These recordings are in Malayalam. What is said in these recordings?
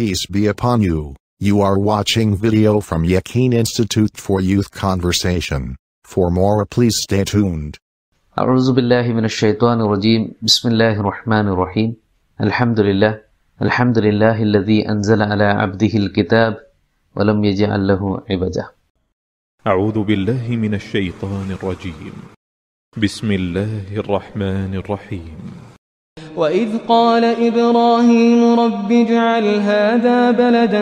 peace be upon you. You are watching video from Yakin Institute for Youth Conversation. For more, please stay tuned. A'udhu billahi minash shaitani rajeem. Bismillahir rahmanir rahim. Alhamdulillah. Alhamdulillah alladhi anzala ala 'abdihi al-kitab wa lam yaj'al lahu 'ibada. A'udhu billahi minash shaitani rajeem. Bismillahir rahmanir rahim. وإذ قال إبراهيم رب اجعل هذا بلدا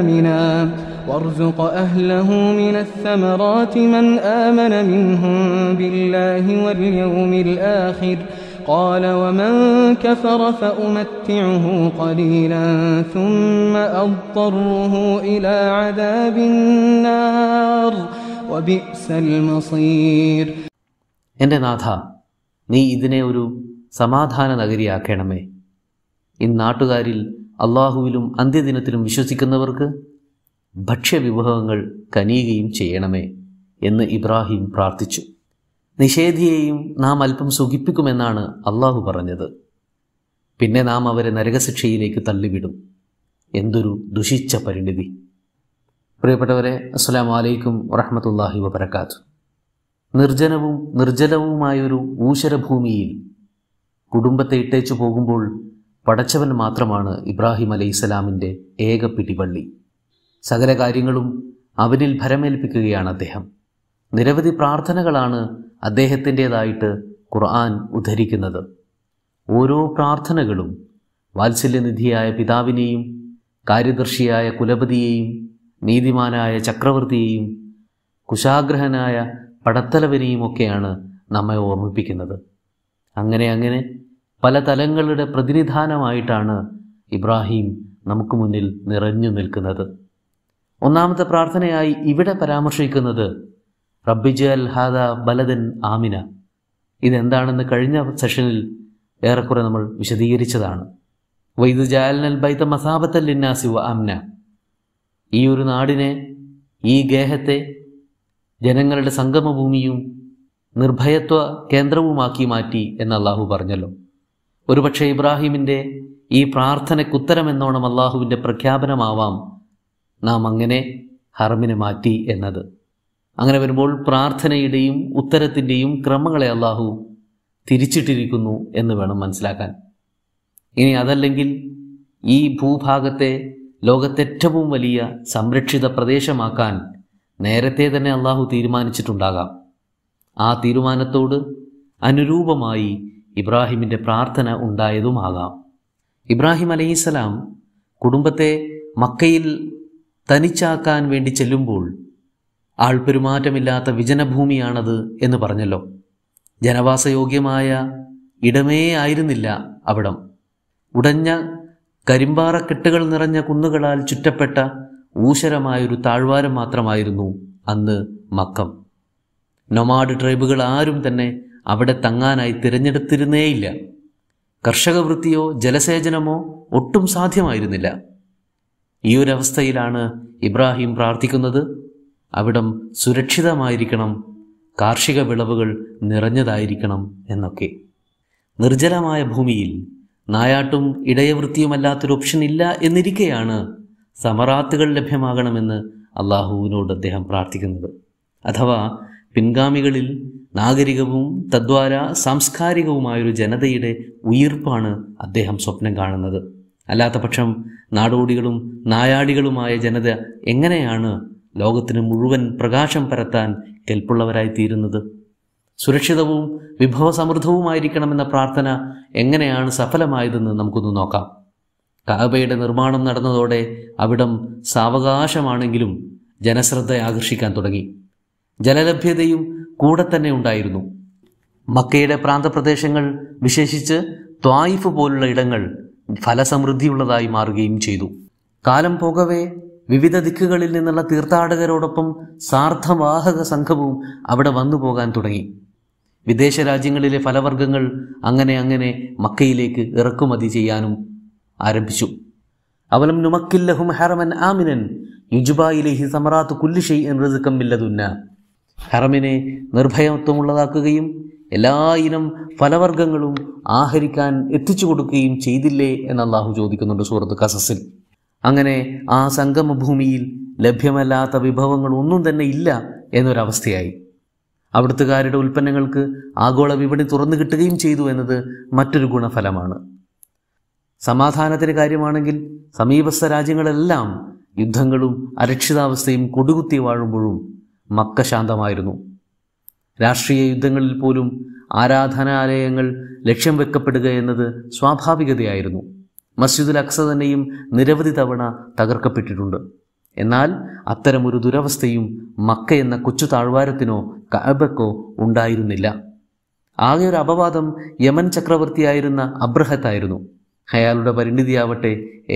آمنا وارزق أهله من الثمرات من آمن منهم بالله واليوم الآخر قال ومن كفر فأمتعه قليلا ثم أضطره إلى عذاب النار وبئس المصير സമാധാന നഗരിയാക്കണമേ ഇന്നാട്ടുകാരിൽ അള്ളാഹുവിലും അന്ത്യദിനത്തിലും വിശ്വസിക്കുന്നവർക്ക് ഭക്ഷ്യവിഭവങ്ങൾ കനിയുകയും ചെയ്യണമേ എന്ന് ഇബ്രാഹിം പ്രാർത്ഥിച്ചു നിഷേധിയെയും നാം അല്പം സുഖിപ്പിക്കുമെന്നാണ് അള്ളാഹു പറഞ്ഞത് പിന്നെ നാം അവരെ നരകശിക്ഷയിലേക്ക് തള്ളിവിടും എന്തൊരു ദുഷിച്ച പരിണിതി പ്രിയപ്പെട്ടവരെ അസ്സാം വലൈക്കും വറഹമത്തല്ലാഹി വബർക്കാത്തു നിർജ്ജനവും നിർജ്ജലവുമായൊരു ഊശരഭൂമിയിൽ കുടുംബത്തെ ഇട്ടേച്ചു പോകുമ്പോൾ പടച്ചവൻ മാത്രമാണ് ഇബ്രാഹിം അലൈഹി ഇസ്ലാമിൻ്റെ ഏക പിടിവള്ളി സകല കാര്യങ്ങളും അവനിൽ ഭരമേൽപ്പിക്കുകയാണ് അദ്ദേഹം നിരവധി പ്രാർത്ഥനകളാണ് അദ്ദേഹത്തിൻ്റെതായിട്ട് ഖുർആൻ ഉദ്ധരിക്കുന്നത് ഓരോ പ്രാർത്ഥനകളും വാത്സല്യനിധിയായ പിതാവിനെയും കാര്യദർശിയായ കുലപതിയെയും നീതിമാനായ ചക്രവർത്തിയെയും കുശാഗ്രഹനായ പടത്തലവനെയും ഒക്കെയാണ് നമ്മെ ഓർമ്മിപ്പിക്കുന്നത് അങ്ങനെ അങ്ങനെ പല തലങ്ങളുടെ പ്രതിനിധാനമായിട്ടാണ് ഇബ്രാഹിം നമുക്ക് മുന്നിൽ നിറഞ്ഞു നിൽക്കുന്നത് ഒന്നാമത്തെ പ്രാർത്ഥനയായി ഇവിടെ പരാമർശിക്കുന്നത് അൽ ഹാദ ബലദൻ ആമിന ഇതെന്താണെന്ന് കഴിഞ്ഞ സെഷനിൽ ഏറെക്കുറെ നമ്മൾ വിശദീകരിച്ചതാണ് വൈദ്യുജാലനൽ ബൈത്ത മസാബത്തൽ ലിന്നാസി വ ഈ ഒരു നാടിനെ ഈ ഗേഹത്തെ ജനങ്ങളുടെ സംഗമഭൂമിയും നിർഭയത്വ കേന്ദ്രവുമാക്കി മാറ്റി എന്ന് അള്ളാഹു പറഞ്ഞല്ലോ ഒരുപക്ഷെ ഇബ്രാഹിമിൻ്റെ ഈ പ്രാർത്ഥനയ്ക്കുത്തരമെന്നോണം അള്ളാഹുവിൻ്റെ പ്രഖ്യാപനമാവാം നാം അങ്ങനെ ഹർമിനെ മാറ്റി എന്നത് അങ്ങനെ വരുമ്പോൾ പ്രാർത്ഥനയുടെയും ഉത്തരത്തിൻ്റെയും ക്രമങ്ങളെ അള്ളാഹു തിരിച്ചിട്ടിരിക്കുന്നു എന്ന് വേണം മനസ്സിലാക്കാൻ ഇനി അതല്ലെങ്കിൽ ഈ ഭൂഭാഗത്തെ ലോകത്തേറ്റവും വലിയ സംരക്ഷിത പ്രദേശമാക്കാൻ നേരത്തെ തന്നെ അള്ളാഹു തീരുമാനിച്ചിട്ടുണ്ടാകാം ആ തീരുമാനത്തോട് അനുരൂപമായി ഇബ്രാഹിമിൻ്റെ പ്രാർത്ഥന ഉണ്ടായതുമാകാം ഇബ്രാഹിം അലൈഹിസ്സലാം കുടുംബത്തെ മക്കയിൽ തനിച്ചാക്കാൻ വേണ്ടി ചെല്ലുമ്പോൾ ആൾപെരുമാറ്റമില്ലാത്ത വിജനഭൂമിയാണത് എന്ന് പറഞ്ഞല്ലോ ജനവാസയോഗ്യമായ ഇടമേ ആയിരുന്നില്ല അവിടം ഉടഞ്ഞ കരിമ്പാറക്കെട്ടുകൾ നിറഞ്ഞ കുന്നുകളാൽ ചുറ്റപ്പെട്ട ഊശരമായൊരു താഴ്വാരം മാത്രമായിരുന്നു അന്ന് മക്കം നൊമാഡ് ട്രൈബുകൾ ആരും തന്നെ അവിടെ തങ്ങാനായി തിരഞ്ഞെടുത്തിരുന്നേയില്ല കർഷക വൃത്തിയോ ജലസേചനമോ ഒട്ടും സാധ്യമായിരുന്നില്ല ഈ ഒരു അവസ്ഥയിലാണ് ഇബ്രാഹിം പ്രാർത്ഥിക്കുന്നത് അവിടം സുരക്ഷിതമായിരിക്കണം കാർഷിക വിളവുകൾ നിറഞ്ഞതായിരിക്കണം എന്നൊക്കെ നിർജ്ജലമായ ഭൂമിയിൽ നായാട്ടും ഇടയവൃത്തിയുമല്ലാത്തൊരു ഓപ്ഷൻ ഇല്ല എന്നിരിക്കെയാണ് സമറാത്തുകൾ ലഭ്യമാകണമെന്ന് അള്ളാഹുവിനോട് അദ്ദേഹം പ്രാർത്ഥിക്കുന്നത് അഥവാ പിൻഗാമികളിൽ നാഗരികവും തദ്വാര സാംസ്കാരികവുമായൊരു ജനതയുടെ ഉയർപ്പാണ് അദ്ദേഹം സ്വപ്നം കാണുന്നത് അല്ലാത്തപക്ഷം നാടോടികളും നായാടികളുമായ ജനത എങ്ങനെയാണ് ലോകത്തിന് മുഴുവൻ പ്രകാശം പരത്താൻ കെൽപ്പുള്ളവരായി തീരുന്നത് സുരക്ഷിതവും വിഭവസമൃദ്ധവുമായിരിക്കണമെന്ന പ്രാർത്ഥന എങ്ങനെയാണ് സഫലമായതെന്ന് നമുക്കൊന്ന് നോക്കാം കാബയുടെ നിർമ്മാണം നടന്നതോടെ അവിടം സാവകാശമാണെങ്കിലും ജനശ്രദ്ധ ആകർഷിക്കാൻ തുടങ്ങി ജലലഭ്യതയും കൂടെ തന്നെ ഉണ്ടായിരുന്നു മക്കയുടെ പ്രാന്തപ്രദേശങ്ങൾ വിശേഷിച്ച് ത്വായിഫ് പോലുള്ള ഇടങ്ങൾ ഫലസമൃദ്ധിയുള്ളതായി മാറുകയും ചെയ്തു കാലം പോകവേ വിവിധ ദിക്കുകളിൽ നിന്നുള്ള തീർത്ഥാടകരോടൊപ്പം സാർത്ഥവാഹക സംഘവും അവിടെ വന്നു പോകാൻ തുടങ്ങി വിദേശ രാജ്യങ്ങളിലെ ഫലവർഗ്ഗങ്ങൾ അങ്ങനെ അങ്ങനെ മക്കയിലേക്ക് ഇറക്കുമതി ചെയ്യാനും ആരംഭിച്ചു അവലം നുമക്കില്ലഹും ഹറമൻ ആമിനൻ യുജുബായിലേഹി സമറാത്ത് കുല്ലിഷൈ എൻ ഇല്ലതുന്ന ഹറമിനെ നിർഭയത്വമുള്ളതാക്കുകയും എല്ലാ ഇനം ഫലവർഗ്ഗങ്ങളും ആഹരിക്കാൻ എത്തിച്ചു കൊടുക്കുകയും ചെയ്തില്ലേ എന്ന് അള്ളാഹു ചോദിക്കുന്നുണ്ട് സുഹൃത്ത് കസസിൽ അങ്ങനെ ആ സംഗമഭൂമിയിൽ ലഭ്യമല്ലാത്ത വിഭവങ്ങൾ ഒന്നും തന്നെ ഇല്ല എന്നൊരവസ്ഥയായി അവിടുത്തുകാരുടെ ഉൽപ്പന്നങ്ങൾക്ക് ആഗോള വിപണി തുറന്നു കിട്ടുകയും ചെയ്തു എന്നത് മറ്റൊരു ഗുണഫലമാണ് സമാധാനത്തിന് കാര്യമാണെങ്കിൽ സമീപസ്ഥ രാജ്യങ്ങളെല്ലാം യുദ്ധങ്ങളും അരക്ഷിതാവസ്ഥയും കൊടുകുത്തി വാഴുമ്പോഴും മക്ക ശാന്തമായിരുന്നു രാഷ്ട്രീയ യുദ്ധങ്ങളിൽ പോലും ആരാധനാലയങ്ങൾ ലക്ഷ്യം വെക്കപ്പെടുക എന്നത് സ്വാഭാവികതയായിരുന്നു മസ്ജിദുൽ അക്സ തന്നെയും നിരവധി തവണ തകർക്കപ്പെട്ടിട്ടുണ്ട് എന്നാൽ അത്തരമൊരു ദുരവസ്ഥയും മക്ക എന്ന കൊച്ചു താഴ്വാരത്തിനോ കഅബക്കോ ഉണ്ടായിരുന്നില്ല ആകെ ഒരു അപവാദം യമൻ ചക്രവർത്തിയായിരുന്ന അബ്രഹത്തായിരുന്നു അയാളുടെ പരിണിതിയാവട്ടെ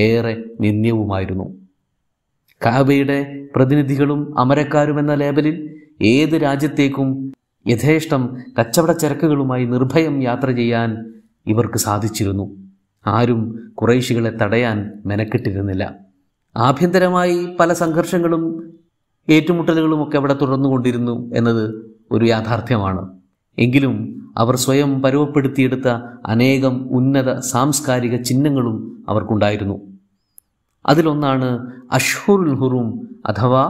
ഏറെ നിന്ദ്യവുമായിരുന്നു കാബയുടെ പ്രതിനിധികളും അമരക്കാരും എന്ന ലേബലിൽ ഏത് രാജ്യത്തേക്കും യഥേഷ്ടം ചരക്കുകളുമായി നിർഭയം യാത്ര ചെയ്യാൻ ഇവർക്ക് സാധിച്ചിരുന്നു ആരും കുറേശികളെ തടയാൻ മെനക്കെട്ടിരുന്നില്ല ആഭ്യന്തരമായി പല സംഘർഷങ്ങളും ഏറ്റുമുട്ടലുകളുമൊക്കെ അവിടെ തുടർന്നുകൊണ്ടിരുന്നു എന്നത് ഒരു യാഥാർത്ഥ്യമാണ് എങ്കിലും അവർ സ്വയം പരുവപ്പെടുത്തിയെടുത്ത അനേകം ഉന്നത സാംസ്കാരിക ചിഹ്നങ്ങളും അവർക്കുണ്ടായിരുന്നു അതിലൊന്നാണ് അഷ്ഹുറുൽ ഹുറൂം അഥവാ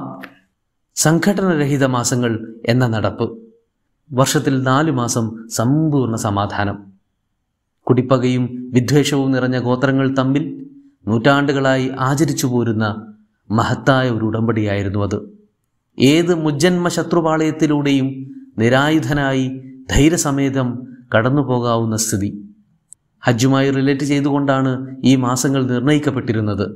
സംഘടനരഹിത മാസങ്ങൾ എന്ന നടപ്പ് വർഷത്തിൽ നാല് മാസം സമ്പൂർണ്ണ സമാധാനം കുടിപ്പകയും വിദ്വേഷവും നിറഞ്ഞ ഗോത്രങ്ങൾ തമ്മിൽ നൂറ്റാണ്ടുകളായി ആചരിച്ചു പോരുന്ന മഹത്തായ ഒരു ഉടമ്പടിയായിരുന്നു അത് ഏത് മുജ്ജന്മ ശത്രുപാളയത്തിലൂടെയും നിരായുധനായി ധൈര്യസമേതം കടന്നു പോകാവുന്ന സ്ഥിതി ഹജ്ജുമായി റിലേറ്റ് ചെയ്തുകൊണ്ടാണ് ഈ മാസങ്ങൾ നിർണ്ണയിക്കപ്പെട്ടിരുന്നത്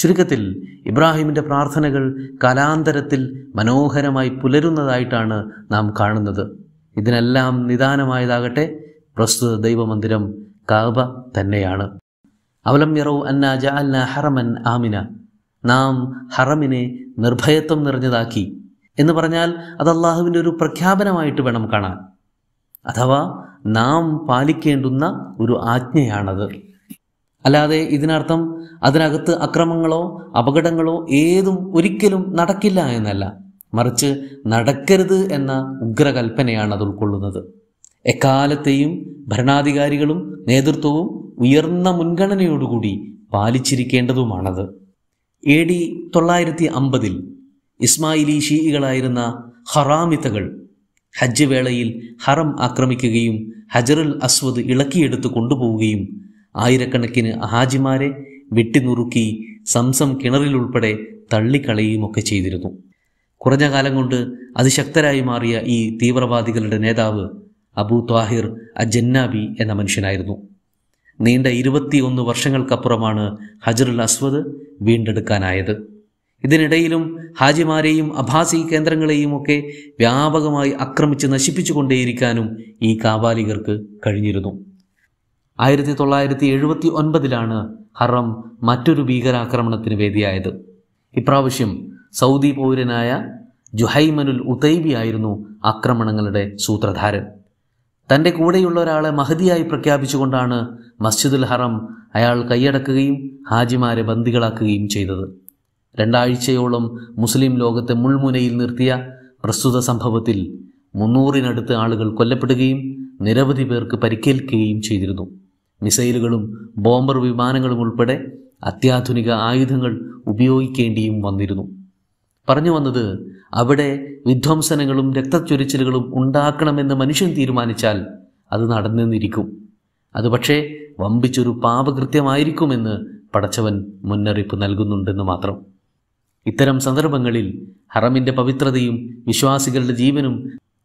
ചുരുക്കത്തിൽ ഇബ്രാഹിമിൻ്റെ പ്രാർത്ഥനകൾ കലാന്തരത്തിൽ മനോഹരമായി പുലരുന്നതായിട്ടാണ് നാം കാണുന്നത് ഇതിനെല്ലാം നിദാനമായതാകട്ടെ പ്രസ്തുത ദൈവമന്ദിരം കാബ തന്നെയാണ് അവലം യറൗ അന്ന ജഅന്ന ഹറമൻ ആമിന നാം ഹറമിനെ നിർഭയത്വം നിറഞ്ഞതാക്കി എന്ന് പറഞ്ഞാൽ അത് അള്ളാഹുവിൻ്റെ ഒരു പ്രഖ്യാപനമായിട്ട് വേണം കാണാൻ അഥവാ നാം പാലിക്കേണ്ടുന്ന ഒരു ആജ്ഞയാണത് അല്ലാതെ ഇതിനർത്ഥം അതിനകത്ത് അക്രമങ്ങളോ അപകടങ്ങളോ ഏതും ഒരിക്കലും നടക്കില്ല എന്നല്ല മറിച്ച് നടക്കരുത് എന്ന ഉഗ്രകൽപ്പനയാണ് അത് ഉൾക്കൊള്ളുന്നത് എക്കാലത്തെയും ഭരണാധികാരികളും നേതൃത്വവും ഉയർന്ന മുൻഗണനയോടുകൂടി പാലിച്ചിരിക്കേണ്ടതുമാണത് എ ഡി തൊള്ളായിരത്തി അമ്പതിൽ ഇസ്മായിലി ഷീയികളായിരുന്ന ഹറാമിത്തകൾ ഹജ്ജ് വേളയിൽ ഹറം ആക്രമിക്കുകയും ഹജറുൽ അസ്വദ് ഇളക്കിയെടുത്ത് കൊണ്ടുപോവുകയും ആയിരക്കണക്കിന് ഹാജിമാരെ വെട്ടിനുറുക്കി സംസം കിണറിലുൾപ്പെടെ തള്ളിക്കളയുമൊക്കെ ചെയ്തിരുന്നു കുറഞ്ഞ കാലം കൊണ്ട് അതിശക്തരായി മാറിയ ഈ തീവ്രവാദികളുടെ നേതാവ് അബൂ ത്വാഹിർ അജന്നാബി എന്ന മനുഷ്യനായിരുന്നു നീണ്ട ഇരുപത്തിയൊന്ന് വർഷങ്ങൾക്കപ്പുറമാണ് ഹജറുൽ അസ്വദ് വീണ്ടെടുക്കാനായത് ഇതിനിടയിലും ഹാജിമാരെയും അഭാസി കേന്ദ്രങ്ങളെയും ഒക്കെ വ്യാപകമായി ആക്രമിച്ച് നശിപ്പിച്ചുകൊണ്ടേയിരിക്കാനും ഈ കാവാലികർക്ക് കഴിഞ്ഞിരുന്നു ആയിരത്തി തൊള്ളായിരത്തി എഴുപത്തി ഒൻപതിലാണ് ഹറം മറ്റൊരു ഭീകരാക്രമണത്തിന് വേദിയായത് ഇപ്രാവശ്യം സൗദി പൗരനായ ജുഹൈമനുൽ ഉതൈബി ആയിരുന്നു ആക്രമണങ്ങളുടെ സൂത്രധാരൻ തൻ്റെ കൂടെയുള്ള ഒരാളെ മഹതിയായി പ്രഖ്യാപിച്ചുകൊണ്ടാണ് മസ്ജിദുൽ ഹറം അയാൾ കൈയടക്കുകയും ഹാജിമാരെ ബന്ദികളാക്കുകയും ചെയ്തത് രണ്ടാഴ്ചയോളം മുസ്ലിം ലോകത്തെ മുൾമുനയിൽ നിർത്തിയ പ്രസ്തുത സംഭവത്തിൽ മുന്നൂറിനടുത്ത് ആളുകൾ കൊല്ലപ്പെടുകയും നിരവധി പേർക്ക് പരിക്കേൽക്കുകയും ചെയ്തിരുന്നു മിസൈലുകളും ബോംബർ വിമാനങ്ങളും ഉൾപ്പെടെ അത്യാധുനിക ആയുധങ്ങൾ ഉപയോഗിക്കേണ്ടിയും വന്നിരുന്നു പറഞ്ഞു വന്നത് അവിടെ വിധ്വംസനങ്ങളും രക്തച്ചൊരിച്ചിലുകളും ഉണ്ടാക്കണമെന്ന് മനുഷ്യൻ തീരുമാനിച്ചാൽ അത് നടന്നിരിക്കും അത് പക്ഷേ വമ്പിച്ചൊരു പാപകൃത്യമായിരിക്കുമെന്ന് പടച്ചവൻ മുന്നറിയിപ്പ് നൽകുന്നുണ്ടെന്ന് മാത്രം ഇത്തരം സന്ദർഭങ്ങളിൽ ഹറമിൻ്റെ പവിത്രതയും വിശ്വാസികളുടെ ജീവനും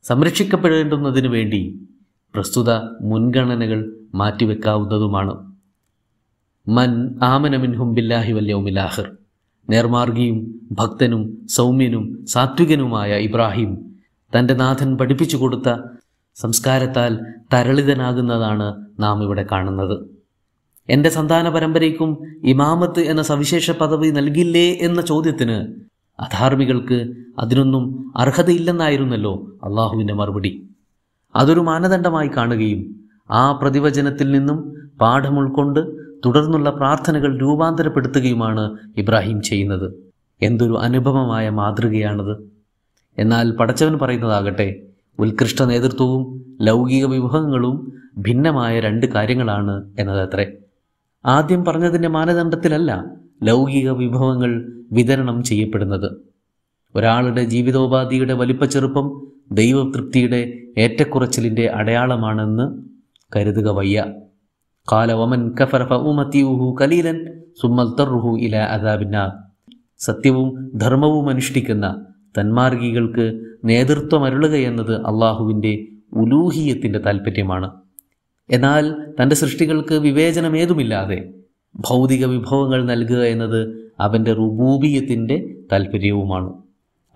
സംരക്ഷിക്കപ്പെടേണ്ടുന്നതിനു വേണ്ടി പ്രസ്തുത മുൻഗണനകൾ മാറ്റിവെക്കാവുന്നതുമാണ് മൻ ആമനമിൻഹും ബില്ലാഹി വല്യവുമില്ലാഹിർ നേർമാർഗിയും ഭക്തനും സൗമ്യനും സാത്വികനുമായ ഇബ്രാഹിം തൻ്റെ നാഥൻ പഠിപ്പിച്ചു കൊടുത്ത സംസ്കാരത്താൽ തരളിതനാകുന്നതാണ് നാം ഇവിടെ കാണുന്നത് എൻ്റെ സന്താന പരമ്പരയ്ക്കും ഇമാമത്ത് എന്ന സവിശേഷ പദവി നൽകില്ലേ എന്ന ചോദ്യത്തിന് അധാർമികൾക്ക് അതിനൊന്നും അർഹതയില്ലെന്നായിരുന്നല്ലോ അള്ളാഹുവിൻ്റെ മറുപടി അതൊരു മാനദണ്ഡമായി കാണുകയും ആ പ്രതിവചനത്തിൽ നിന്നും പാഠം ഉൾക്കൊണ്ട് തുടർന്നുള്ള പ്രാർത്ഥനകൾ രൂപാന്തരപ്പെടുത്തുകയുമാണ് ഇബ്രാഹിം ചെയ്യുന്നത് എന്തൊരു അനുഭവമായ മാതൃകയാണത് എന്നാൽ പടച്ചവൻ പറയുന്നതാകട്ടെ ഉത്കൃഷ്ട നേതൃത്വവും ലൗകിക വിഭവങ്ങളും ഭിന്നമായ രണ്ട് കാര്യങ്ങളാണ് എന്നതത്രേ ആദ്യം പറഞ്ഞതിൻ്റെ മാനദണ്ഡത്തിലല്ല ലൗകിക വിഭവങ്ങൾ വിതരണം ചെയ്യപ്പെടുന്നത് ഒരാളുടെ ജീവിതോപാധിയുടെ വലിപ്പച്ചെറുപ്പം ദൈവതൃപ്തിയുടെ ഏറ്റക്കുറച്ചിലിൻ്റെ അടയാളമാണെന്ന് കരുതുക വയ്യ കാല ഒമൻ കലീലൻ സുമ്മൽ തർഹു ഇല അദാബിന്ന സത്യവും ധർമ്മവും അനുഷ്ഠിക്കുന്ന തന്മാർഗികൾക്ക് നേതൃത്വം എന്നത് അള്ളാഹുവിൻ്റെ ഉലൂഹിയത്തിൻ്റെ താല്പര്യമാണ് എന്നാൽ തൻ്റെ സൃഷ്ടികൾക്ക് വിവേചനമേതുമില്ലാതെ ഭൗതിക വിഭവങ്ങൾ നൽകുക എന്നത് അവൻ്റെ റുബൂബിയത്തിൻ്റെ താല്പര്യവുമാണ്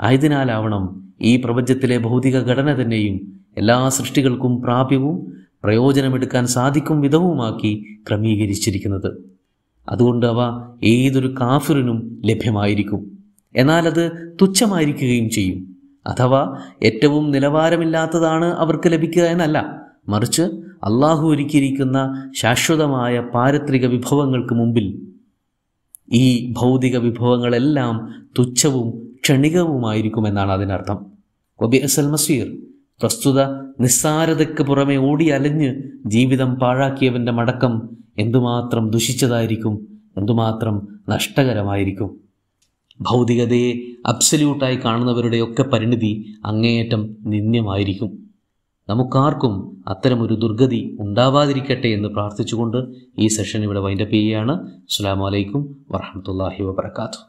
ആയതിനാലാവണം ഈ പ്രപഞ്ചത്തിലെ ഭൗതിക ഘടന തന്നെയും എല്ലാ സൃഷ്ടികൾക്കും പ്രാപ്യവും പ്രയോജനമെടുക്കാൻ സാധിക്കും വിധവുമാക്കി ക്രമീകരിച്ചിരിക്കുന്നത് അതുകൊണ്ട് അവ ഏതൊരു കാഫിറിനും ലഭ്യമായിരിക്കും എന്നാൽ അത് തുച്ഛമായിരിക്കുകയും ചെയ്യും അഥവാ ഏറ്റവും നിലവാരമില്ലാത്തതാണ് അവർക്ക് ലഭിക്കുക എന്നല്ല മറിച്ച് അള്ളാഹു ഒരുക്കിയിരിക്കുന്ന ശാശ്വതമായ പാരത്രിക വിഭവങ്ങൾക്ക് മുമ്പിൽ ഈ ഭൗതിക വിഭവങ്ങളെല്ലാം തുച്ഛവും ക്ഷണികവുമായിരിക്കുമെന്നാണ് അതിനർത്ഥം കൊബി അസൽ മസീർ പ്രസ്തുത നിസ്സാരതയ്ക്ക് പുറമെ ഓടി അലഞ്ഞ് ജീവിതം പാഴാക്കിയവൻ്റെ മടക്കം എന്തുമാത്രം ദുഷിച്ചതായിരിക്കും എന്തുമാത്രം നഷ്ടകരമായിരിക്കും ഭൗതികതയെ അബ്സല്യൂട്ടായി കാണുന്നവരുടെയൊക്കെ പരിണിതി അങ്ങേയറ്റം നിന്ദ്യമായിരിക്കും നമുക്കാർക്കും അത്തരമൊരു ദുർഗതി ഉണ്ടാവാതിരിക്കട്ടെ എന്ന് പ്രാർത്ഥിച്ചുകൊണ്ട് ഈ സെഷൻ ഇവിടെ വൈൻഡപ്പ് ചെയ്യുകയാണ് അസ്സാം വലൈക്കും വറഹമത്തല്ലാഹി വാത്തു